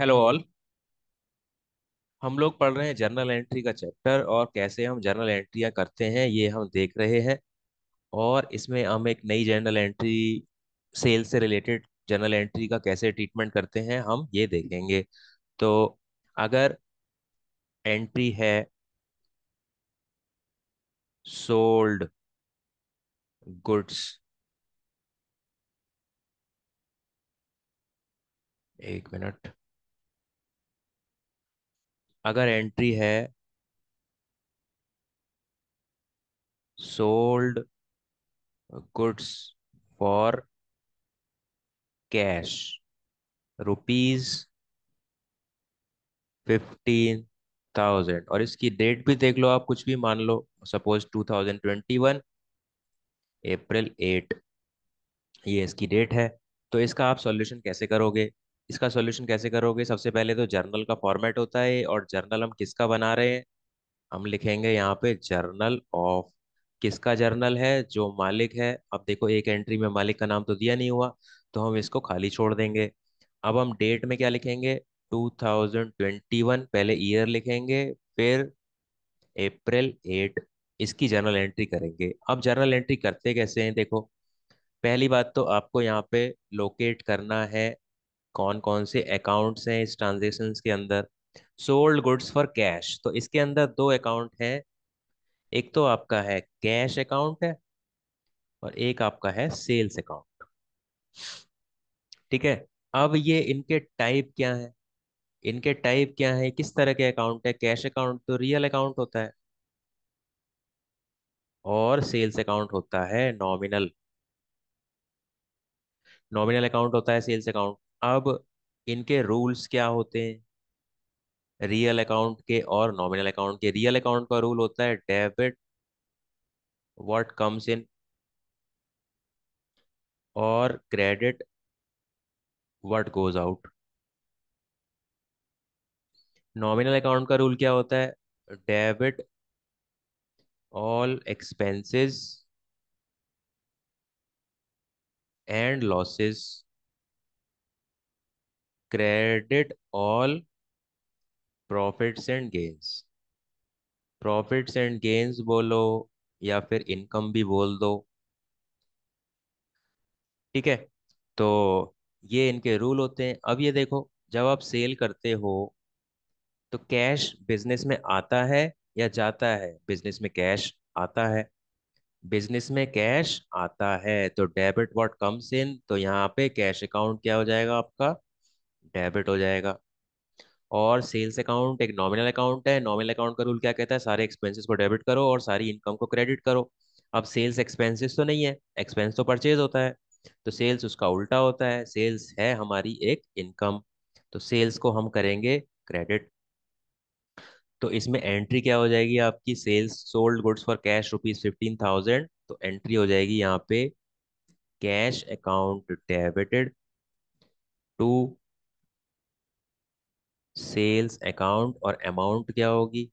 hello all हम लोग पढ़ रहे हैं जर्नल एंट्री का चैप्टर और कैसे हम जर्नल एंट्रियां करते हैं ये हम देख रहे हैं और इसमें हम एक नई जर्नल एंट्री सेल से रिलेटेड जर्नल एंट्री का कैसे ट्रीटमेंट करते हैं हम ये देखेंगे तो अगर एंट्री है सोल्ड गुड्स एक मिनट अगर एंट्री है sold goods for cash rupees fifteen thousand और इसकी डेट भी देख लो आप कुछ भी मान लो suppose two thousand twenty one April eight ये इसकी डेट है तो इसका आप सॉल्यूशन कैसे करोगे इसका सॉल्यूशन कैसे करोगे सबसे पहले तो जर्नल का फॉर्मेट होता है और जर्नल हम किसका बना रहे हैं हम लिखेंगे यहाँ पे जर्नल ऑफ किसका जर्नल है जो मालिक है अब देखो एक एंट्री में मालिक का नाम तो दिया नहीं हुआ तो हम इसको खाली छोड़ देंगे अब हम डेट में क्या लिखेंगे 2021 पहले ईयर लिखेंगे फिर अप्रैल एट इसकी जर्नल एंट्री करेंगे अब जर्नल एंट्री करते कैसे हैं देखो पहली बात तो आपको यहाँ पे लोकेट करना है कौन कौन से अकाउंट्स हैं इस ट्रांजेक्शन के अंदर सोल्ड गुड्स फॉर कैश तो इसके अंदर दो अकाउंट हैं एक तो आपका है कैश अकाउंट है और एक आपका है सेल्स अकाउंट ठीक है अब ये इनके टाइप क्या है इनके टाइप क्या है किस तरह के अकाउंट है कैश अकाउंट तो रियल अकाउंट होता है और सेल्स अकाउंट होता है नॉमिनल नॉमिनल अकाउंट होता है सेल्स अकाउंट अब इनके रूल्स क्या होते हैं रियल अकाउंट के और नॉमिनल अकाउंट के रियल अकाउंट का रूल होता है डेबिट व्हाट कम्स इन और credit what goes out nominal account का रूल क्या होता है debit all expenses and losses credit all profits and gains profits and gains बोलो या फिर इनकम भी बोल दो ठीक है तो ये इनके रूल होते हैं अब ये देखो जब आप सेल करते हो तो कैश बिजनेस में आता है या जाता है बिजनेस में कैश आता है बिजनेस में कैश आता है तो डेबिट व्हाट कम्स इन तो यहाँ पे कैश अकाउंट क्या हो जाएगा आपका डेबिट हो जाएगा और सेल्स अकाउंट एक नॉमिनल अकाउंट है नॉमिनल अकाउंट का रूल क्या कहता है सारे एक्सपेंसेस को डेबिट करो और सारी इनकम को क्रेडिट करो अब सेल्स एक्सपेंसेस तो नहीं है एक्सपेंस तो परचेज होता है तो सेल्स उसका उल्टा होता है सेल्स है हमारी एक इनकम तो सेल्स को हम करेंगे क्रेडिट तो इसमें एंट्री क्या हो जाएगी आपकी sales sold goods for cash rupees fifteen thousand तो एंट्री हो जाएगी यहाँ पे cash account debited to sales account और अमाउंट क्या होगी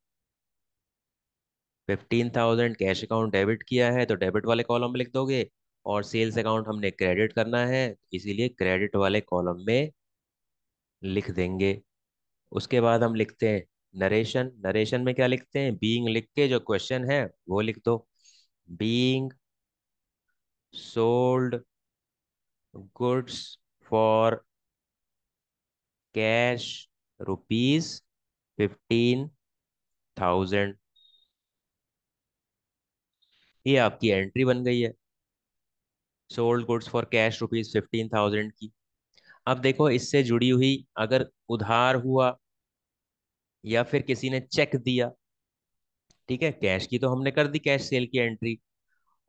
fifteen thousand cash account debit किया है तो डेबिट वाले कॉलम में लिख दोगे और सेल्स अकाउंट हमने क्रेडिट करना है इसीलिए क्रेडिट वाले कॉलम में लिख देंगे उसके बाद हम लिखते हैं नरेशन नरेशन में क्या लिखते हैं बीइंग लिख के जो क्वेश्चन है वो लिख दो being sold goods for cash rupees fifteen thousand ये आपकी एंट्री बन गई है sold goods for cash rupees fifteen thousand की अब देखो इससे जुड़ी हुई अगर उधार हुआ या फिर किसी ने चेक दिया ठीक है कैश की तो हमने कर दी कैश सेल की एंट्री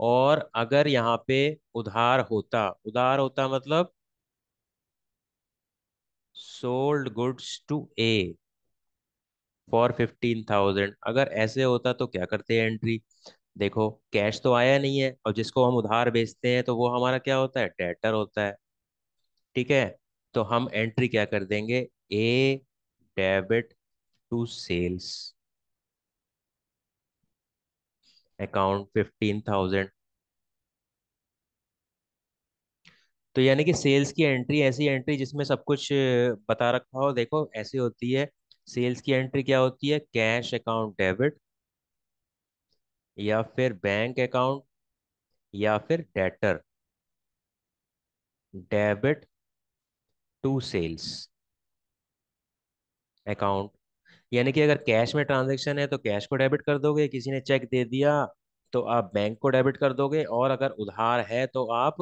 और अगर यहाँ पे उधार होता उधार होता मतलब sold goods to A for fifteen thousand अगर ऐसे होता तो क्या करते हैं एंट्री देखो कैश तो आया नहीं है और जिसको हम उधार बेचते हैं तो वो हमारा क्या होता है डेटर होता है ठीक है तो हम एंट्री क्या कर देंगे A debit to sales account fifteen thousand तो यानी कि सेल्स की एंट्री ऐसी एंट्री जिसमें सब कुछ बता रखा हो देखो ऐसी होती है सेल्स की एंट्री क्या होती है कैश अकाउंट डेबिट या फिर बैंक अकाउंट या फिर debtor debit to sales account यानी कि अगर कैश में ट्रांजैक्शन है तो कैश को डेबिट कर दोगे किसी ने चेक दे दिया तो आप बैंक को डेबिट कर दोगे और अगर उधार है तो आप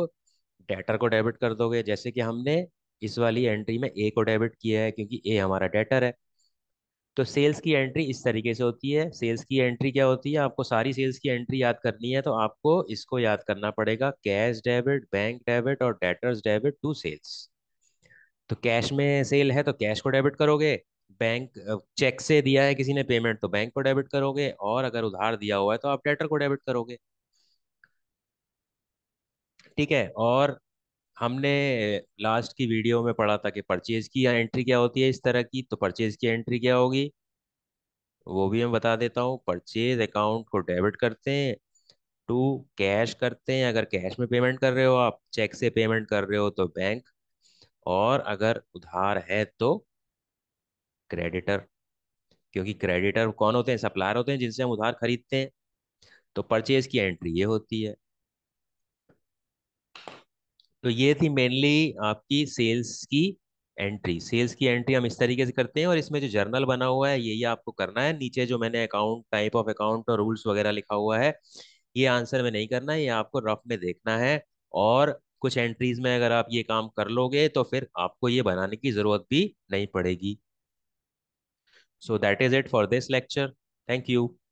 डेटर को डेबिट कर दोगे जैसे कि हमने इस वाली एंट्री में ए को डेबिट किया है क्योंकि ए हमारा डेटर है तो सेल्स की एंट्री इस तरीके से होती है सेल्स की एंट्री क्या होती है आपको सारी सेल्स की एंट्री याद करनी है तो आपको इसको याद करना पड़ेगा कैश डेबिट बैंक डेबिट और डेटर्स डेबिट टू सेल्स तो कैश में सेल है तो कैश को डेबिट करोगे बैंक चेक से दिया है किसी ने पेमेंट तो बैंक को डेबिट करोगे और अगर उधार दिया हुआ है तो आप डेटर को डेबिट करोगे ठीक है और हमने लास्ट की वीडियो में पढ़ा था कि परचेज की एंट्री क्या होती है इस तरह की तो परचेज की एंट्री क्या होगी वो भी मैं बता देता हूँ परचेज अकाउंट को डेबिट करते हैं टू कैश करते हैं अगर कैश में पेमेंट कर रहे हो आप चेक से पेमेंट कर रहे हो तो बैंक और अगर उधार है तो क्रेडिटर क्योंकि क्रेडिटर कौन होते हैं सप्लायर होते हैं जिनसे हम उधार खरीदते हैं तो परचेज की एंट्री ये होती है तो ये थी मेनली आपकी सेल्स की एंट्री सेल्स की एंट्री हम इस तरीके से करते हैं और इसमें जो जर्नल बना हुआ है यही आपको करना है नीचे जो मैंने अकाउंट टाइप ऑफ अकाउंट और रूल्स वगैरह लिखा हुआ है ये आंसर में नहीं करना है ये आपको रफ में देखना है और कुछ एंट्रीज में अगर आप ये काम कर लोगे तो फिर आपको ये बनाने की जरूरत भी नहीं पड़ेगी so that is it for this lecture thank you